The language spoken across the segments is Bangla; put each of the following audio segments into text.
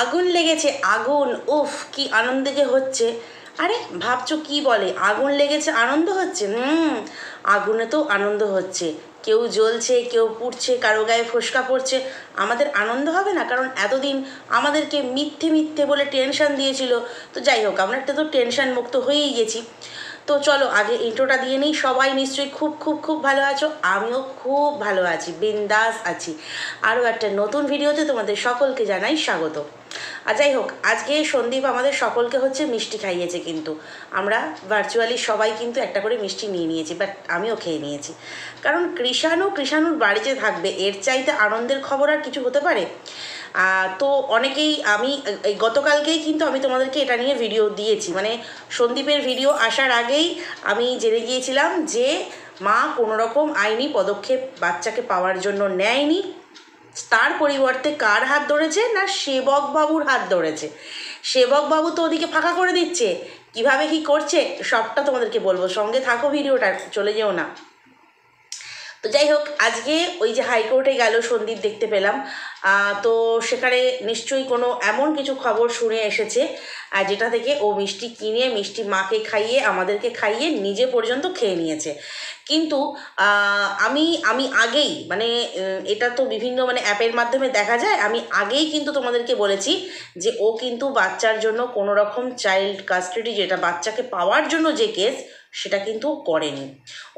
আগুন লেগেছে আগুন উফ কি আনন্দে যে হচ্ছে আরে ভাবছো কি বলে আগুন লেগেছে আনন্দ হচ্ছে হুম আগুনে তো আনন্দ হচ্ছে কেউ জ্বলছে কেউ পুড়ছে কারো গায়ে ফোসকা পড়ছে আমাদের আনন্দ হবে না কারণ এতদিন আমাদেরকে মিথ্যে মিথ্যে বলে টেনশান দিয়েছিল তো যাই হোক আমরা একটা তো টেনশান মুক্ত হয়েই গেছি তো চলো আগে ইন্ট্রোটা দিয়ে নিই সবাই নিশ্চয়ই খুব খুব খুব ভালো আছো আমিও খুব ভালো আছি বিন্দাস আছি আরও একটা নতুন ভিডিওতে তোমাদের সকলকে জানাই স্বাগত আর যাই হোক আজকে সন্দীপ আমাদের সকলকে হচ্ছে মিষ্টি খাইয়েছে কিন্তু আমরা ভার্চুয়ালি সবাই কিন্তু একটা করে মিষ্টি নিয়ে নিয়েছি বাট আমিও খেয়ে নিয়েছি কারণ কৃষাণু কৃষাণুর বাড়িতে থাকবে এর চাইতে আনন্দের খবর আর কিছু হতে পারে তো অনেকেই আমি গতকালকেই কিন্তু আমি তোমাদেরকে এটা নিয়ে ভিডিও দিয়েছি মানে সন্দীপের ভিডিও আসার আগেই আমি জেনে গিয়েছিলাম যে মা কোনো রকম আইনি পদক্ষেপ বাচ্চাকে পাওয়ার জন্য নেয়নি তার পরিবর্তে কার হাত ধরেছে না সেবক বাবুর হাত ধরেছে সেবক বাবু তো ওদিকে ফাঁকা করে দিচ্ছে কিভাবে কি করছে সবটা তোমাদেরকে বলবো সঙ্গে থাকো ভিডিওটা চলে যেও না তো যাই হোক আজকে ওই যে হাইকোর্টে গেল সন্দীপ দেখতে পেলাম তো সেখানে নিশ্চয়ই কোনো এমন কিছু খবর শুনে এসেছে আর যেটা থেকে ও মিষ্টি কিনে মিষ্টি মাকে খাইয়ে আমাদেরকে খাইয়ে নিজে পর্যন্ত খেয়ে নিয়েছে কিন্তু আমি আমি আগেই মানে এটা তো বিভিন্ন মানে অ্যাপের মাধ্যমে দেখা যায় আমি আগেই কিন্তু তোমাদেরকে বলেছি যে ও কিন্তু বাচ্চার জন্য কোনো রকম চাইল্ড কাস্টাডি যেটা বাচ্চাকে পাওয়ার জন্য যে কেস সেটা কিন্তু করেনি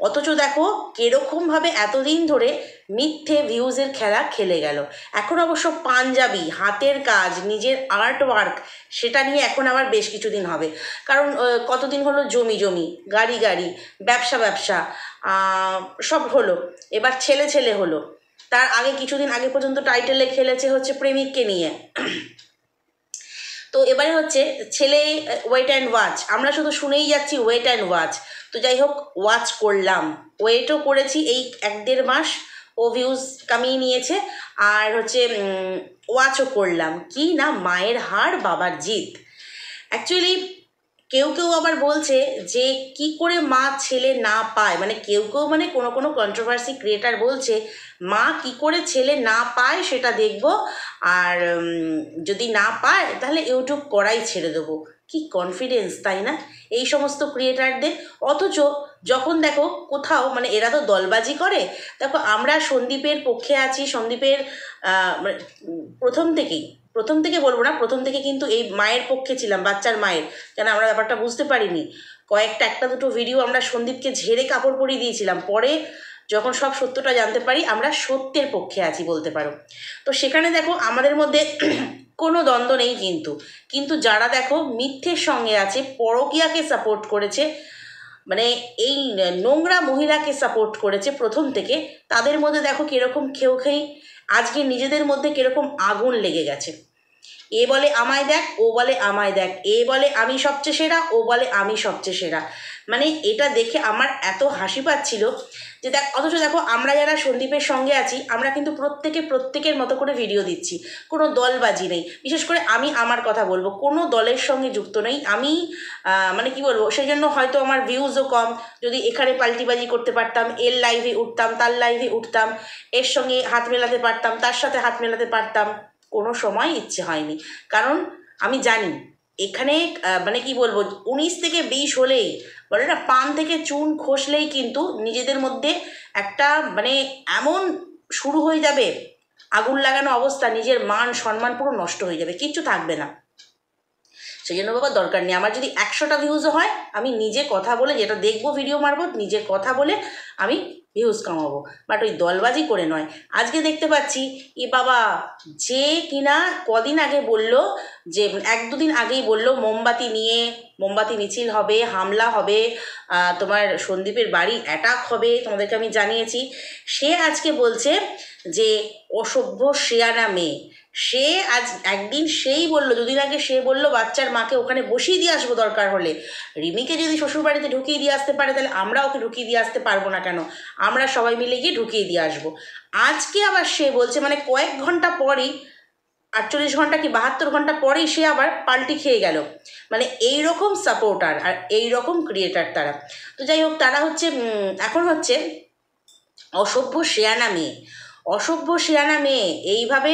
অথচ দেখো কেরকমভাবে এতদিন ধরে মিথ্যে ভিউজের খেলা খেলে গেল এখন অবশ্য পাঞ্জাবি হাতের কাজ নিজের আর্ট ওয়ার্ক সেটা নিয়ে এখন আবার বেশ কিছুদিন হবে কারণ কতদিন হলো জমি জমি গাড়ি গাড়ি ব্যবসা ব্যবসা সব হলো এবার ছেলে ছেলে হলো তার আগে কিছুদিন আগে পর্যন্ত টাইটেলে খেলেছে হচ্ছে প্রেমিককে নিয়ে তো এবারে হচ্ছে ছেলে ওয়েট অ্যান্ড ওয়াচ আমরা শুধু শুনেই যাচ্ছি ওয়েট অ্যান্ড ওয়াচ তো যাই হোক ওয়াচ করলাম ওয়েটও করেছি এই এক দেড় মাস ও ভিউজ কামিয়ে নিয়েছে আর হচ্ছে ওয়াচও করলাম কি না মায়ের হার বাবার জিত অ্যাকচুয়ালি কেউ কেউ আবার বলছে যে কি করে মা ছেলে না পায় মানে কেউ কেউ মানে কোনো কোনো কন্ট্রোভার্সি ক্রিয়েটার বলছে মা কি করে ছেলে না পায় সেটা দেখব আর যদি না পায় তাহলে ইউটিউব করাই ছেড়ে দেবো কি কনফিডেন্স তাই না এই সমস্ত ক্রিয়েটারদের অথচ যখন দেখো কোথাও মানে এরা তো দলবাজি করে দেখো আমরা সন্দীপের পক্ষে আছি সন্দীপের মানে, প্রথম থেকেই প্রথম থেকে বলবো না প্রথম থেকে কিন্তু এই মায়ের পক্ষে ছিলাম বাচ্চার মায়ের কেন আমরা ব্যাপারটা বুঝতে পারিনি কয়েকটা একটা দুটো ভিডিও আমরা সন্দীপকে ঝেড়ে কাপড় পরিয়ে দিয়েছিলাম পরে যখন সব সত্যটা জানতে পারি আমরা সত্যের পক্ষে আছি বলতে পারো তো সেখানে দেখো আমাদের মধ্যে কোনো দ্বন্দ্ব নেই কিন্তু কিন্তু যারা দেখো মিথ্যের সঙ্গে আছে পরকিয়াকে সাপোর্ট করেছে মানে এই নোংরা মহিলাকে সাপোর্ট করেছে প্রথম থেকে তাদের মধ্যে দেখো কীরকম খেউ খেয়ে আজকে নিজেদের মধ্যে কীরকম আগুন লেগে গেছে এ বলে আমায় দেখ ও বলে আমায় দেখ এ বলে আমি সবচেয়ে সেরা ও বলে আমি সবচেয়ে সেরা মানে এটা দেখে আমার এত হাসি পাচ্ছিল যে দেখ অথচ দেখো আমরা যারা সন্দীপের সঙ্গে আছি আমরা কিন্তু প্রত্যেকে প্রত্যেকের মতো করে ভিডিও দিচ্ছি কোনো দলবাজি নেই বিশেষ করে আমি আমার কথা বলবো কোনো দলের সঙ্গে যুক্ত নেই আমি মানে কি বলবো সেই জন্য হয়তো আমার ভিউজও কম যদি এখানে পাল্টিবাজি করতে পারতাম এর লাইভে উঠতাম তার লাইভে উঠতাম এর সঙ্গে হাত মেলাতে পারতাম তার সাথে হাত মেলাতে পারতাম কোনো সময় ইচ্ছে হয়নি কারণ আমি জানি এখানে মানে কি বলবো উনিশ থেকে বিশ হলেই বলে মানে না পান থেকে চুন খসলেই কিন্তু নিজেদের মধ্যে একটা মানে এমন শুরু হয়ে যাবে আগুন লাগানো অবস্থা নিজের মান সম্মান পুরো নষ্ট হয়ে যাবে কিচ্ছু থাকবে না সেই জন্য বাবা দরকার নেই আমার যদি একশোটা ভিউজও হয় আমি নিজে কথা বলে যেটা দেখবো ভিডিও মারবো নিজে কথা বলে আমি ভিউজ কামাবো বাট ওই দলবাজি করে নয় আজকে দেখতে পাচ্ছি ই বাবা যে কিনা কদিন আগে বলল যে এক দুদিন আগেই বলল মোমবাতি নিয়ে মোমবাতি মিছিল হবে হামলা হবে তোমার সন্দীপের বাড়ি অ্যাটাক হবে তোমাদেরকে আমি জানিয়েছি সে আজকে বলছে যে অসভ্য শ্রেয়ানা মেয়ে সে আজ একদিন সেই বলল দুদিন আগে সে বলল বাচ্চার মাকে ওখানে বসিয়ে দিয়ে আসবো দরকার হলে রিমিকে যদি শ্বশুরবাড়িতে ঢুকিয়ে দিয়ে আসতে পারে তাহলে আমরা ওকে ঢুকিয়ে দিয়ে আসতে পারবো না কেন আমরা সবাই মিলে গিয়ে ঢুকিয়ে দিয়ে আসবো আজকে আবার সে বলছে মানে কয়েক ঘন্টা পরেই আটচল্লিশ ঘন্টা কি বাহাত্তর ঘন্টা পরেই সে আবার পাল্টি খেয়ে গেল মানে এই রকম সাপোর্টার আর এই রকম ক্রিয়েটার তারা তো যাই হোক তারা হচ্ছে এখন হচ্ছে অসভ্য শেয়ানা মেয়ে অসভ্য শিয়ানা মেয়ে এইভাবে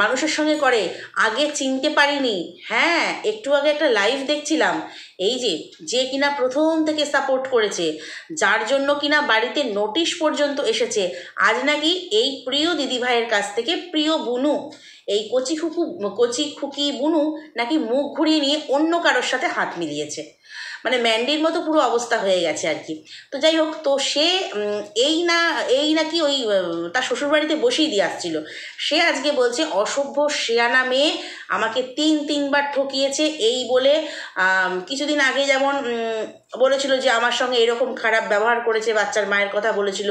মানুষের সঙ্গে করে আগে চিনতে পারিনি হ্যাঁ একটু আগে একটা লাইভ দেখছিলাম এই যে যে কিনা প্রথম থেকে সাপোর্ট করেছে যার জন্য কিনা বাড়িতে নোটিশ পর্যন্ত এসেছে আজ নাকি এই প্রিয় দিদিভাইয়ের কাছ থেকে প্রিয় বুনু এই কচি খুকু কচি খুকি বুনু নাকি মুখ ঘুরিয়ে নিয়ে অন্য কারোর সাথে হাত মিলিয়েছে মানে ম্যান্ডির মতো পুরো অবস্থা হয়ে গেছে আর কি তো যাই হোক তো সে এই না এই নাকি ওই তার শ্বশুরবাড়িতে বসেই দিয়ে আসছিল সে আজকে বলছে অসভ্য শেয়ানা মেয়ে আমাকে তিন তিনবার ঠকিয়েছে এই বলে কিছুদিন আগে যেমন বলেছিল যে আমার সঙ্গে এরকম খারাপ ব্যবহার করেছে বাচ্চার মায়ের কথা বলেছিল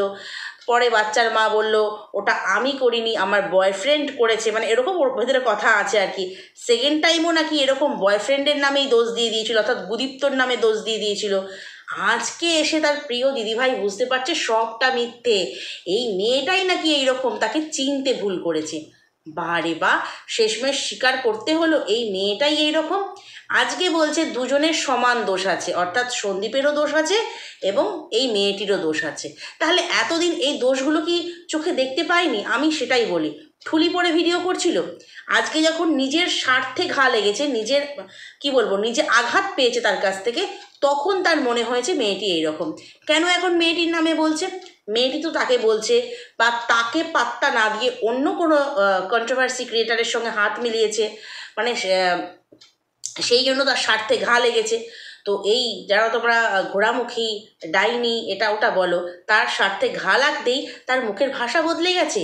পরে বাচ্চার মা বলল ওটা আমি করিনি আমার বয়ফ্রেন্ড করেছে মানে এরকম ওর ভেতরে কথা আছে আর কি সেকেন্ড টাইমও নাকি এরকম বয়ফ্রেন্ডের নামেই দোষ দিয়ে দিয়েছিল অর্থাৎ গুদীপ্তর নামে দোষ দিয়ে দিয়েছিল আজকে এসে তার প্রিয় দিদিভাই বুঝতে পারছে সবটা মিথ্যে এই মেয়েটাই নাকি এইরকম তাকে চিনতে ভুল করেছে বারে বা শেষমেশ স্বীকার করতে হলো এই মেয়েটাই এইরকম আজকে বলছে দুজনের সমান দোষ আছে অর্থাৎ সন্দীপেরও দোষ আছে এবং এই মেয়েটিরও দোষ আছে তাহলে এতদিন এই দোষগুলো কি চোখে দেখতে পাইনি আমি সেটাই বলি ঠুলি পরে ভিডিও করছিল আজকে যখন নিজের স্বার্থে ঘা লেগেছে নিজের কি বলবো নিজে আঘাত পেয়েছে তার কাছ থেকে তখন তার মনে হয়েছে মেয়েটি এইরকম কেন এখন মেয়েটির নামে বলছে মেয়েটি তো তাকে বলছে বা তাকে পাত্তা না দিয়ে অন্য কোনো কন্ট্রোভার্সি ক্রিয়েটারের সঙ্গে হাত মিলিয়েছে মানে সেই জন্য তার স্বার্থে ঘা লেগেছে তো এই যারা তোমরা ঘোড়ামুখী ডাইনি এটা ওটা বলো তার স্বার্থে ঘা লাগতেই তার মুখের ভাষা বদলে গেছে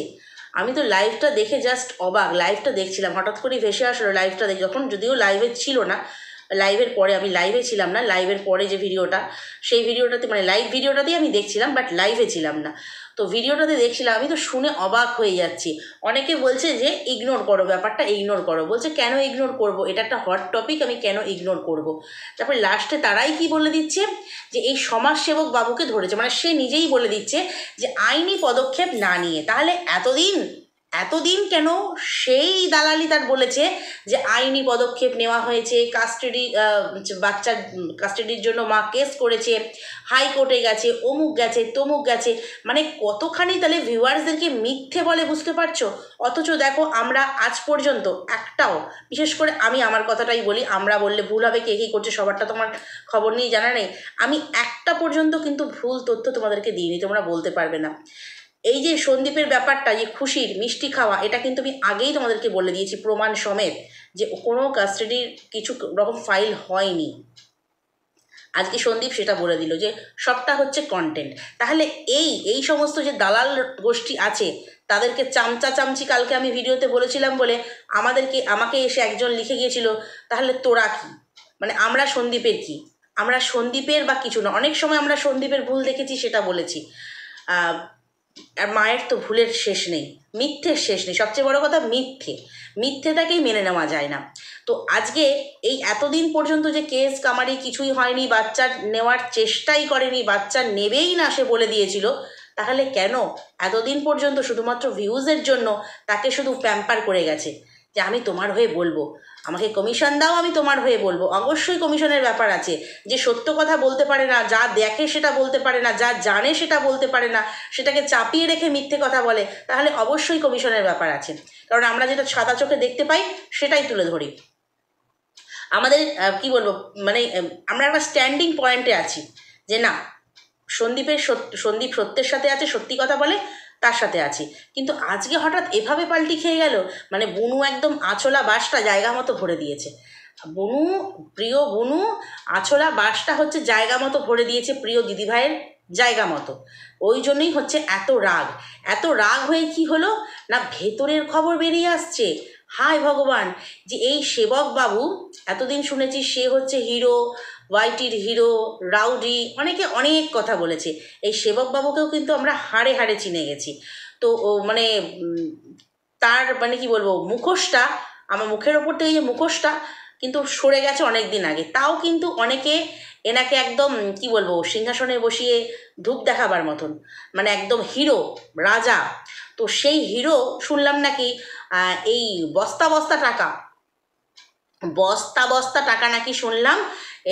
আমি তো লাইভটা দেখে জাস্ট অবাক লাইভটা দেখছিলাম হঠাৎ করেই ভেসে আসলো লাইভটা দেখে যখন যদিও লাইভে ছিল না লাইভের পরে আমি লাইভে ছিলাম না লাইভের পরে যে ভিডিওটা সেই ভিডিওটাতে মানে লাইভ ভিডিওটাতেই আমি দেখছিলাম বাট লাইভে ছিলাম না তো ভিডিওটাতে দেখছিলাম আমি তো শুনে অবাক হয়ে যাচ্ছি অনেকে বলছে যে ইগনোর করো ব্যাপারটা ইগনোর করো বলছে কেন ইগনোর করব এটা একটা হট টপিক আমি কেন ইগনোর করব তারপরে লাস্টে তারাই কি বলে দিচ্ছে যে এই সমাজসেবক বাবুকে ধরেছে মানে সে নিজেই বলে দিচ্ছে যে আইনি পদক্ষেপ না নিয়ে তাহলে এতদিন এতদিন কেন সেই দালালি তার বলেছে যে আইনি পদক্ষেপ নেওয়া হয়েছে কাস্টাডি বাচ্চার কাস্টাডির জন্য মা কেস করেছে হাইকোর্টে গেছে অমুক গেছে তমুক গেছে মানে কতখানি তাহলে ভিউয়ার্সদেরকে মিথ্যে বলে বুঝতে পারছো অথচ দেখো আমরা আজ পর্যন্ত একটাও বিশেষ করে আমি আমার কথাটাই বলি আমরা বললে ভুল হবে কে কী করছে সবারটা তোমার খবর নিয়ে জানা নেই আমি একটা পর্যন্ত কিন্তু ভুল তথ্য তোমাদেরকে দিইনি তোমরা বলতে পারবে না এই যে সন্দীপের ব্যাপারটা যে খুশির মিষ্টি খাওয়া এটা কিন্তু আমি আগেই তোমাদেরকে বলে দিয়েছি প্রমাণ সমেত যে কোনো কাস্টাডির কিছু রকম ফাইল হয়নি আজকে সন্দীপ সেটা বলে দিল যে সবটা হচ্ছে কন্টেন্ট তাহলে এই এই সমস্ত যে দালাল গোষ্ঠী আছে তাদেরকে চামচা চামচি কালকে আমি ভিডিওতে বলেছিলাম বলে আমাদেরকে আমাকে এসে একজন লিখে গিয়েছিল তাহলে তোরা কি মানে আমরা সন্দীপের কি আমরা সন্দীপের বা কিছু না অনেক সময় আমরা সন্দীপের ভুল দেখেছি সেটা বলেছি আর মায়ের তো ভুলের শেষ নেই মিথ্যের শেষ নেই সবচেয়ে বড় কথা মিথ্যে মিথ্যেটাকেই মেনে নেওয়া যায় না তো আজকে এই এতদিন পর্যন্ত যে কেস কামারি কিছুই হয়নি বাচ্চার নেওয়ার চেষ্টাই করেনি বাচ্চা নেবেই না সে বলে দিয়েছিল তাহলে কেন এতদিন পর্যন্ত শুধুমাত্র ভিউজের জন্য তাকে শুধু প্যাম্পার করে গেছে যে আমি তোমার হয়ে বলবো আমাকে কমিশন দাও আমি তোমার হয়ে বলবো অবশ্যই কমিশনের ব্যাপার আছে যে সত্য কথা বলতে পারে না যা দেখে সেটা বলতে পারে না যা জানে সেটা বলতে পারে না সেটাকে চাপিয়ে রেখে মিথ্যে কথা বলে তাহলে অবশ্যই কমিশনের ব্যাপার আছে কারণ আমরা যেটা সাদা চোখে দেখতে পাই সেটাই তুলে ধরি আমাদের কি বলবো মানে আমরা একটা স্ট্যান্ডিং পয়েন্টে আছি যে না সন্দীপের সন্দীপ সত্যের সাথে আছে সত্যি কথা বলে তার সাথে আছি কিন্তু আজকে হঠাৎ এভাবে পাল্টি খেয়ে গেল মানে বনু একদম আঁচলা বাসটা জায়গা মতো ভরে দিয়েছে বনু প্রিয় বনু আছলা বাসটা হচ্ছে জায়গা মতো ভরে দিয়েছে প্রিয় দিদিভাইয়ের জায়গা মতো ওই জন্যই হচ্ছে এত রাগ এত রাগ হয়ে কি হলো না ভেতরের খবর বেরিয়ে আসছে হায় ভগবান যে এই সেবক বাবু এতদিন শুনেছি সে হচ্ছে হিরো ওয়াইটির হিরো রাউডি অনেকে অনেক কথা বলেছে এই সেবক বাবুকেও কিন্তু আমরা হাড়ে হাড়ে চিনে গেছি তো মানে তার মানে কি বলবো মুখোশটা আমার মুখের ওপর থেকে যে মুখোশটা কিন্তু সরে গেছে অনেক দিন আগে তাও কিন্তু অনেকে এনাকে একদম কি বলবো সিংহাসনে বসিয়ে ধূপ দেখাবার মতন মানে একদম হিরো রাজা তো সেই হিরো শুনলাম নাকি এই বস্তা বস্তা টাকা বস্তা বস্তা টাকা নাকি শুনলাম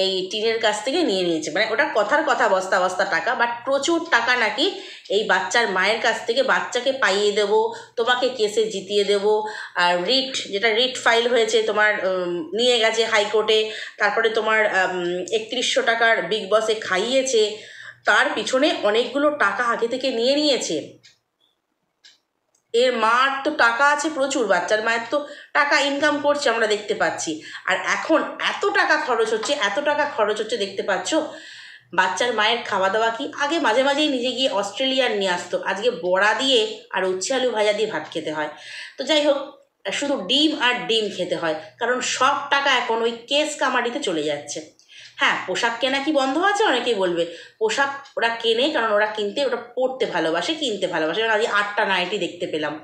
এই টিনের কাছ থেকে নিয়ে নিয়েছে মানে ওটা কথার কথা বস্তা বস্তা টাকা বাট প্রচুর টাকা নাকি এই বাচ্চার মায়ের কাছ থেকে বাচ্চাকে পাইয়ে দেব তোমাকে কেসে জিতিয়ে দেব আর রিট যেটা রিট ফাইল হয়েছে তোমার নিয়ে গেছে হাইকোর্টে তারপরে তোমার একত্রিশশো টাকার বিগ বসে খাইয়েছে তার পিছনে অনেকগুলো টাকা আগে থেকে নিয়ে নিয়েছে এর মার তো টাকা আছে প্রচুর বাচ্চার মায়ের তো টাকা ইনকাম করছে আমরা দেখতে পাচ্ছি আর এখন এত টাকা খরচ হচ্ছে এত টাকা খরচ হচ্ছে দেখতে পাচ্ছ বাচ্চার মায়ের খাওয়া দাওয়া কি আগে মাঝে মাঝেই নিজে গিয়ে অস্ট্রেলিয়ার নিয়ে আসতো আজকে বড়া দিয়ে আর উচ্ছে আলু ভাজা দিয়ে ভাত খেতে হয় তো যাই হোক শুধু ডিম আর ডিম খেতে হয় কারণ সব টাকা এখন ওই কেস কামারিতে চলে যাচ্ছে হ্যাঁ পোশাক কেনা কি বন্ধ আছে অনেকেই বলবে পোশাক ওরা কেনে কারণ ওরা কিনতে ওটা পড়তে ভালোবাসে কিনতে ভালোবাসে কারণ আজকে আটটা নাইটি দেখতে পেলাম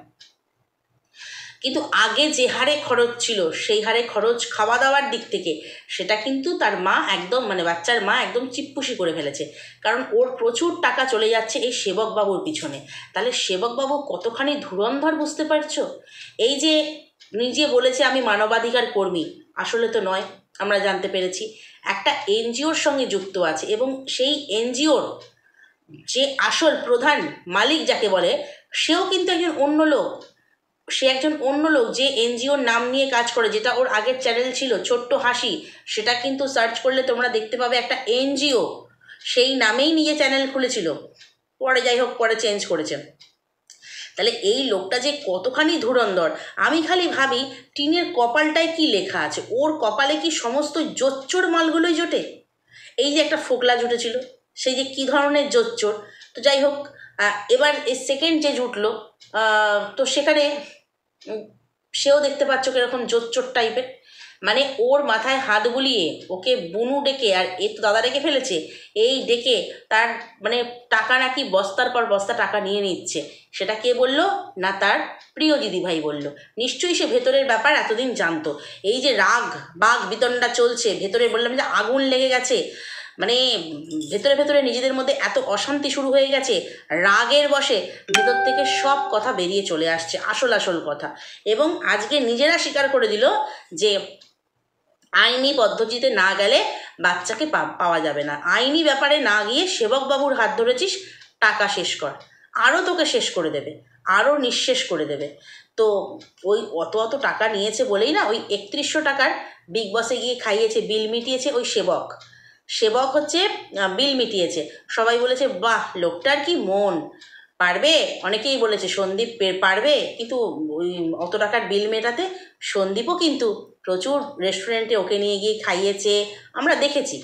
কিন্তু আগে যে হারে খরচ ছিল সেই হারে খরচ খাওয়া দাওয়ার দিক থেকে সেটা কিন্তু তার মা একদম মানে বাচ্চার মা একদম চিপ্পুসি করে ফেলেছে কারণ ওর প্রচুর টাকা চলে যাচ্ছে এই সেবকবাবুর পিছনে তাহলে সেবকবাবু কতখানি ধুরন্ধর বুঝতে পারছো এই যে নিজে বলেছে আমি মানবাধিকার কর্মী আসলে তো নয় আমরা জানতে পেরেছি একটা এনজিওর সঙ্গে যুক্ত আছে এবং সেই এনজিওর যে আসল প্রধান মালিক যাকে বলে সেও কিন্তু একজন অন্য লোক সে একজন অন্য লোক যে এনজিওর নাম নিয়ে কাজ করে যেটা ওর আগের চ্যানেল ছিল ছোট্ট হাসি সেটা কিন্তু সার্চ করলে তোমরা দেখতে পাবে একটা এনজিও সেই নামেই নিয়ে চ্যানেল খুলেছিল পরে যাই হোক পরে চেঞ্জ করেছে তাহলে এই লোকটা যে কতখানি ধুরন্ধর আমি খালি ভাবি টিনের কপালটায় কি লেখা আছে ওর কপালে কি সমস্ত জোচ্চোর মালগুলোই জোটে এই যে একটা ফোকলা জুটেছিল সেই যে কি ধরনের জোচ্চোর তো যাই হোক এবার সেকেন্ড যে জুটলো তো সেখানে সেও দেখতে পাচ্ছ কীরকম জোচ্চোর টাইপের মানে ওর মাথায় হাত বুলিয়ে ওকে বুনু ডেকে আর এ তো দাদা ডেকে ফেলেছে এই ডেকে তার মানে টাকা নাকি বস্তার পর বস্তা টাকা নিয়ে নিচ্ছে সেটা কে বলল না তার প্রিয় দিদিভাই বলল নিশ্চয়ই সে ভেতরের ব্যাপার এতদিন জানতো এই যে রাগ বাঘ বিতণ্ডা চলছে ভেতরে বললাম যে আগুন লেগে গেছে মানে ভেতরে ভেতরে নিজেদের মধ্যে এত অশান্তি শুরু হয়ে গেছে রাগের বসে ভেতর থেকে সব কথা বেরিয়ে চলে আসছে আসল আসল কথা এবং আজকে নিজেরা স্বীকার করে দিল যে আইনি পদ্ধতিতে না গেলে বাচ্চাকে পাওয়া যাবে না আইনি ব্যাপারে না গিয়ে সেবকবাবুর হাত ধরেছিস টাকা শেষ কর আরও তোকে শেষ করে দেবে আরও নিঃশেষ করে দেবে তো ওই অত অত টাকা নিয়েছে বলেই না ওই একত্রিশশো টাকার বিগ বসে গিয়ে খাইয়েছে বিল মিটিয়েছে ওই সেবক সেবক হচ্ছে বিল মিটিয়েছে সবাই বলেছে বাহ লোকটার কি মন পারবে অনেকেই বলেছে সন্দীপ পারবে কিন্তু ওই অত টাকার বিল মেটাতে সন্দীপও কিন্তু প্রচুর রেস্টুরেন্টে ওকে নিয়ে গিয়ে খাইয়েছে আমরা দেখেছি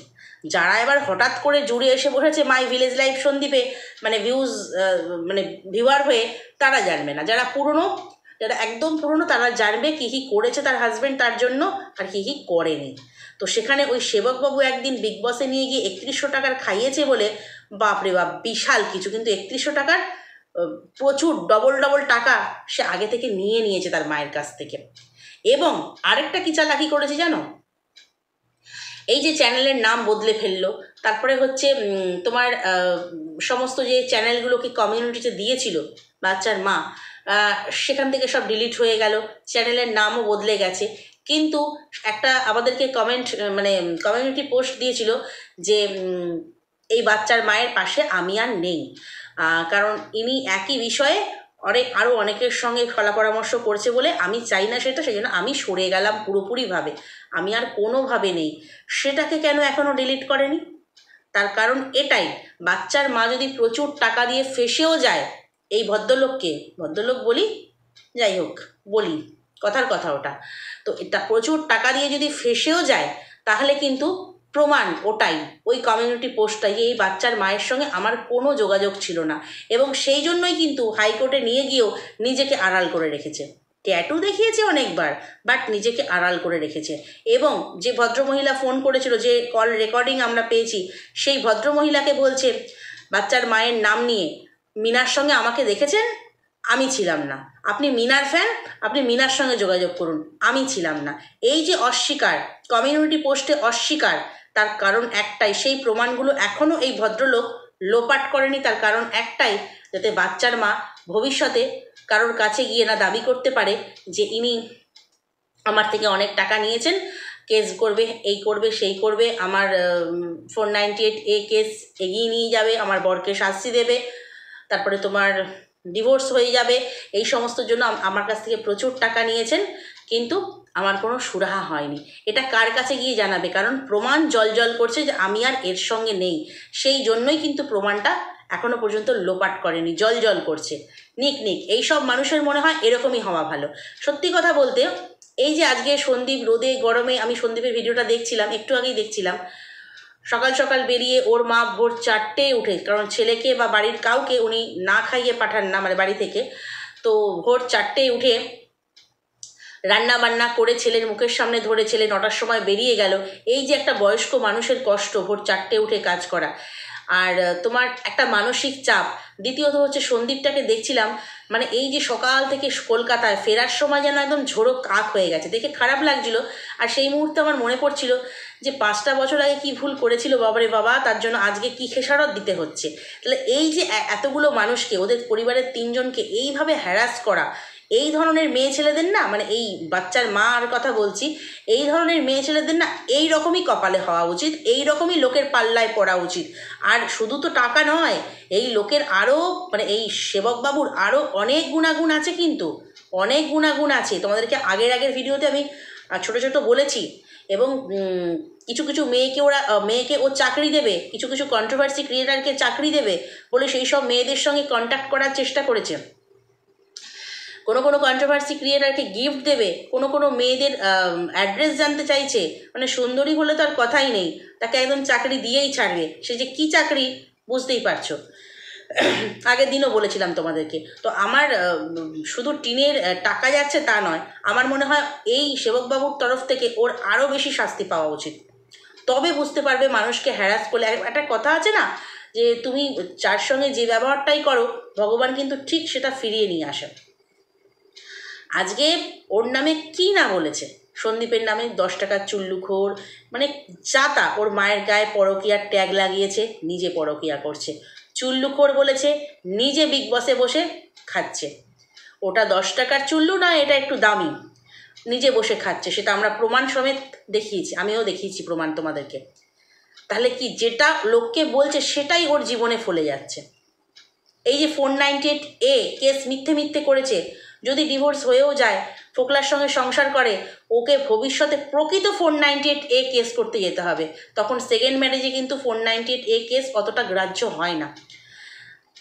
যারা এবার হঠাৎ করে জুড়ে এসে বসেছে মাই ভিলেজ লাইফ সন্দীপে মানে ভিউজ মানে ভিউয়ার হয়ে তারা জানবে না যারা পুরনো যারা একদম পুরনো তারা জানবে কী কী করেছে তার হাজব্যান্ড তার জন্য আর কী কী করেনি তো সেখানে ওই সেবকবাবু একদিন বিগ বসে নিয়ে গিয়ে একত্রিশশো টাকার খাইয়েছে বলে বাপরে বাপ বিশাল কিছু কিন্তু একত্রিশশো টাকার প্রচুর ডবল ডবল টাকা সে আগে থেকে নিয়ে নিয়েছে তার মায়ের কাছ থেকে এবং আরেকটা কি চালাকি করেছে জানো এই যে চ্যানেলের নাম বদলে ফেললো তারপরে হচ্ছে তোমার সমস্ত যে চ্যানেলগুলোকে কমিউনিটিতে দিয়েছিল বাচ্চার মা সেখান থেকে সব ডিলিট হয়ে গেল চ্যানেলের নামও বদলে গেছে কিন্তু একটা আমাদেরকে কমেন্ট মানে কমিউনিটি পোস্ট দিয়েছিল যে এই বাচ্চার মায়ের পাশে আমি আর নেই কারণ ইনি একই বিষয়ে অনেক আরও অনেকের সঙ্গে খেলা পরামর্শ করছে বলে আমি চাই না সেটা সেই জন্য আমি সরে গেলাম পুরোপুরিভাবে আমি আর কোনোভাবে নেই সেটাকে কেন এখনও ডিলিট করেনি তার কারণ এটাই বাচ্চার মা যদি প্রচুর টাকা দিয়ে ফেসেও যায় এই ভদ্রলোককে ভদ্রলোক বলি যাই হোক বলি কথার কথা ওটা তো এটা প্রচুর টাকা দিয়ে যদি ফেসেও যায় তাহলে কিন্তু প্রমাণ ওটাই ওই কমিউনিটি পোস্টটাই এই বাচ্চার মায়ের সঙ্গে আমার কোনো যোগাযোগ ছিল না এবং সেই জন্যই কিন্তু হাইকোর্টে নিয়ে গিয়েও নিজেকে আড়াল করে রেখেছে ট্যাটু দেখিয়েছে অনেকবার বাট নিজেকে আড়াল করে রেখেছে এবং যে ভদ্রমহিলা ফোন করেছিল যে কল রেকর্ডিং আমরা পেয়েছি সেই ভদ্রমহিলাকে বলছে বাচ্চার মায়ের নাম নিয়ে মিনার সঙ্গে আমাকে দেখেছেন আমি ছিলাম না আপনি মিনার ফ্যান আপনি মিনার সঙ্গে যোগাযোগ করুন আমি ছিলাম না এই যে অস্বীকার কমিউনিটি পোস্টে অস্বীকার তার কারণ একটাই সেই প্রমাণগুলো এখনও এই ভদ্রলোক লোপাট করেনি তার কারণ একটাই যাতে বাচ্চার মা ভবিষ্যতে কারোর কাছে গিয়ে না দাবি করতে পারে যে ইনি আমার থেকে অনেক টাকা নিয়েছেন কেস করবে এই করবে সেই করবে আমার four ninety eight A case এগিয়ে নিয়ে যাবে আমার বরকে শাস্তি দেবে তারপরে তোমার ডিভোর্স হয়ে যাবে এই সমস্ত জন্য আমার কাছ থেকে প্রচুর টাকা নিয়েছেন কিন্তু আমার কোনো সুরাহা হয়নি এটা কার কাছে গিয়ে জানাবে কারণ প্রমাণ জল করছে যে আমি আর এর সঙ্গে নেই সেই জন্যই কিন্তু প্রমাণটা এখনও পর্যন্ত লোপাট করেনি জল করছে নিক নিক এই সব মানুষের মনে হয় এরকমই হওয়া ভালো সত্যি কথা বলতে এই যে আজকে সন্দীপ রোদে গরমে আমি সন্দীপের ভিডিওটা দেখছিলাম একটু আগেই দেখছিলাম সকাল সকাল বেরিয়ে ওর মা ভোর চারটে উঠে কারণ ছেলেকে বা বাড়ির কাউকে উনি না খাইয়ে পাঠান না মানে বাড়ি থেকে তো ভোর চারটে উঠে রান্না বান্না করে ছেলের মুখের সামনে ধরে ছেলে নটার সময় বেরিয়ে গেল এই যে একটা বয়স্ক মানুষের কষ্ট ভোর চারটে উঠে কাজ করা আর তোমার একটা মানসিক চাপ দ্বিতীয়ত হচ্ছে সন্দীপটাকে দেখছিলাম মানে এই যে সকাল থেকে কলকাতায় ফেরার সময় যেন একদম ঝোড়ো কাক হয়ে গেছে দেখে খারাপ লাগছিল আর সেই মুহূর্তে আমার মনে পড়ছিল যে পাঁচটা বছর আগে কি ভুল করেছিল বাবারে বাবা তার জন্য আজকে কি খেসারত দিতে হচ্ছে তাহলে এই যে এতগুলো মানুষকে ওদের পরিবারের তিনজনকে এইভাবে হ্যারাস করা এই ধরনের মেয়ে ছেলেদের না মানে এই বাচ্চার মা আর কথা বলছি এই ধরনের মেয়ে ছেলেদের না এই রকমই কপালে হওয়া উচিত এই রকমই লোকের পাল্লায় পড়া উচিত আর শুধু তো টাকা নয় এই লোকের আরও মানে এই সেবকবাবুর আরও অনেক গুণাগুণ আছে কিন্তু অনেক গুণাগুণ আছে তোমাদেরকে আগের আগের ভিডিওতে আমি ছোট ছোট বলেছি এবং কিছু কিছু মেয়েকে ওরা মেয়েকে ও চাকরি দেবে কিছু কিছু কন্ট্রোভার্সি ক্রিয়েটারকে চাকরি দেবে বলে সেই সব মেয়েদের সঙ্গে কন্ট্যাক্ট করার চেষ্টা করেছে কোনো কোনো কন্ট্রোভার্সি ক্রিয়েটারকে গিফট দেবে কোনো কোনো মেয়েদের অ্যাড্রেস জানতে চাইছে মানে সুন্দরী হলে তো আর কথাই নেই তাকে একদম চাকরি দিয়েই ছাড়বে সে যে কি চাকরি বুঝতেই পারছো আগের দিনও বলেছিলাম তোমাদেরকে তো আমার শুধু টিনের টাকা যাচ্ছে তা নয় আমার মনে হয় এই সেবকবাবুর তরফ থেকে ওর আরও বেশি শাস্তি পাওয়া উচিত তবে বুঝতে পারবে মানুষকে হ্যারাস করলে একটা কথা আছে না যে তুমি চার সঙ্গে যে ব্যবহারটাই করো ভগবান কিন্তু ঠিক সেটা ফিরিয়ে নিয়ে আসে আজকে ওর নামে কী না বলেছে সন্দীপের নামে দশ টাকার চুল্লুখোর মানে চাতা ওর মায়ের গায়ে পরকিয়ার ট্যাগ লাগিয়েছে নিজে পরকিয়া করছে চুল্লুখোর বলেছে নিজে বিগ বসে বসে খাচ্ছে ওটা দশ টাকার চুল্লু না এটা একটু দামি নিজে বসে খাচ্ছে সেটা আমরা প্রমাণ সমেত দেখিয়েছি আমিও দেখিয়েছি প্রমাণ তোমাদেরকে তাহলে কি যেটা লোককে বলছে সেটাই ওর জীবনে ফলে যাচ্ছে এই যে four ninety eight A case মিথ্যে মিথ্যে করেছে যদি ডিভোর্স হয়েও যায় ফোকলার সঙ্গে সংসার করে ওকে ভবিষ্যতে প্রকৃত four ninety eight A case করতে যেতে হবে তখন সেকেন্ড ম্যারেজে কিন্তু four ninety eight A case অতটা গ্রাহ্য হয় না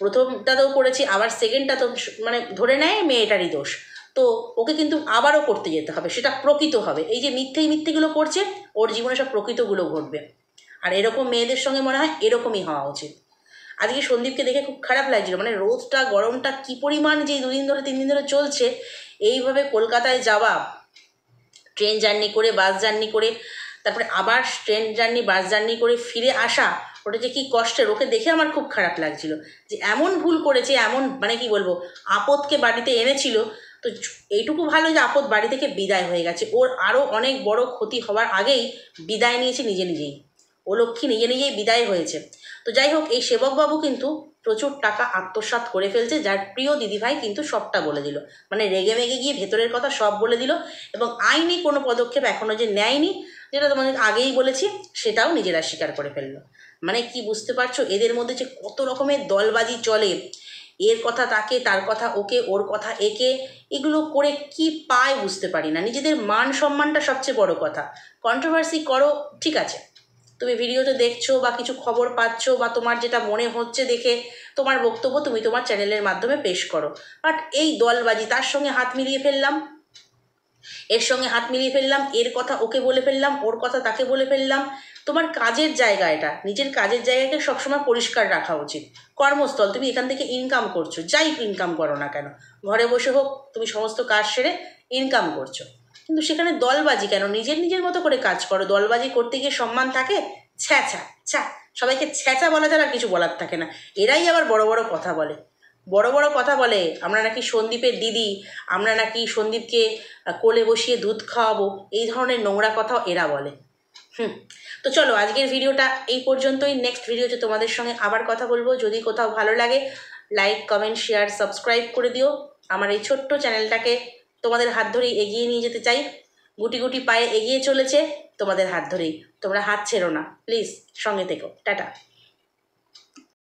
প্রথমটাতেও করেছি আবার সেকেন্ডটা তো মানে ধরে নেয় মেয়েটারই দোষ তো ওকে কিন্তু আবারও করতে যেতে হবে সেটা প্রকৃত হবে এই যে মিথ্যেই মিথ্যেগুলো করছে ওর জীবনে সব প্রকৃতগুলো ঘটবে আর এরকম মেয়েদের সঙ্গে মনে হয় এরকমই হওয়া উচিত আজকে সন্দীপকে দেখে খুব খারাপ লাগছিল মানে রোদটা গরমটা কি পরিমাণ যে দুদিন ধরে তিন দিন ধরে চলছে এইভাবে কলকাতায় যাওয়া ট্রেন জার্নি করে বাস জার্নি করে তারপরে আবার ট্রেন জার্নি বাস জার্নি করে ফিরে আসা ওটা যে কী কষ্টের ওকে দেখে আমার খুব খারাপ লাগছিল যে এমন ভুল করেছে এমন মানে কি বলবো আপদকে বাড়িতে এনেছিল তো এইটুকু ভালো যে আপদ বাড়ি থেকে বিদায় হয়ে গেছে ওর আরও অনেক বড় ক্ষতি হওয়ার আগেই বিদায় নিয়েছে নিজে নিজেই ও লক্ষ্মী নিজে নিজেই বিদায় হয়েছে তো যাই হোক এই সেবকবাবু কিন্তু প্রচুর টাকা আত্মসাত করে ফেলছে যার প্রিয় দিদিভাই কিন্তু সবটা বলে দিল মানে রেগে মেগে গিয়ে ভেতরের কথা সব বলে দিল এবং আইনি কোনো পদক্ষেপ এখনও যে নেয়নি যেটা তোমাদের আগেই বলেছি সেটাও নিজেরা স্বীকার করে ফেললো মানে কি বুঝতে পারছো এদের মধ্যে যে কত রকমের দলবাজি চলে এর কথা তাকে তার কথা ওকে ওর কথা একে এগুলো করে কি পায় বুঝতে পারি না নিজেদের মান সম্মানটা সবচেয়ে বড় কথা কন্ট্রোভার্সি করো ঠিক আছে তুমি ভিডিওটা দেখছো বা কিছু খবর পাচ্ছ বা তোমার যেটা মনে হচ্ছে দেখে তোমার বক্তব্য তুমি তোমার চ্যানেলের মাধ্যমে পেশ করো বাট এই দলবাজি তার সঙ্গে হাত মিলিয়ে ফেললাম এর সঙ্গে হাত মিলিয়ে ফেললাম এর কথা ওকে বলে ফেললাম ওর কথা তাকে বলে ফেললাম তোমার কাজের জায়গা এটা নিজের কাজের জায়গাকে সবসময় পরিষ্কার রাখা উচিত কর্মস্থল তুমি এখান থেকে ইনকাম করছো যাই ইনকাম করো না কেন ঘরে বসে হোক তুমি সমস্ত কাজ সেরে ইনকাম করছো কিন্তু সেখানে দলবাজি কেন নিজের নিজের মতো করে কাজ করো দলবাজি করতে গিয়ে সম্মান থাকে ছ্যাঁচা ছ্যা সবাইকে ছ্যাঁচা বলা ছাড়া আর কিছু বলার থাকে না এরাই আবার বড় বড় কথা বলে বড় বড় কথা বলে আমরা নাকি সন্দীপের দিদি আমরা নাকি সন্দীপকে কোলে বসিয়ে দুধ খাওয়াবো এই ধরনের নোংরা কথাও এরা বলে হুম তো চলো আজকের ভিডিওটা এই পর্যন্তই নেক্সট ভিডিওতে তোমাদের সঙ্গে আবার কথা বলবো যদি কোথাও ভালো লাগে লাইক কমেন্ট শেয়ার সাবস্ক্রাইব করে দিও আমার এই ছোট্ট চ্যানেলটাকে তোমাদের হাত ধরেই এগিয়ে নিয়ে যেতে চাই গুটি গুটি পায়ে এগিয়ে চলেছে তোমাদের হাত ধরেই তোমরা হাত ছেড়ো না প্লিজ সঙ্গে থেকো টাটা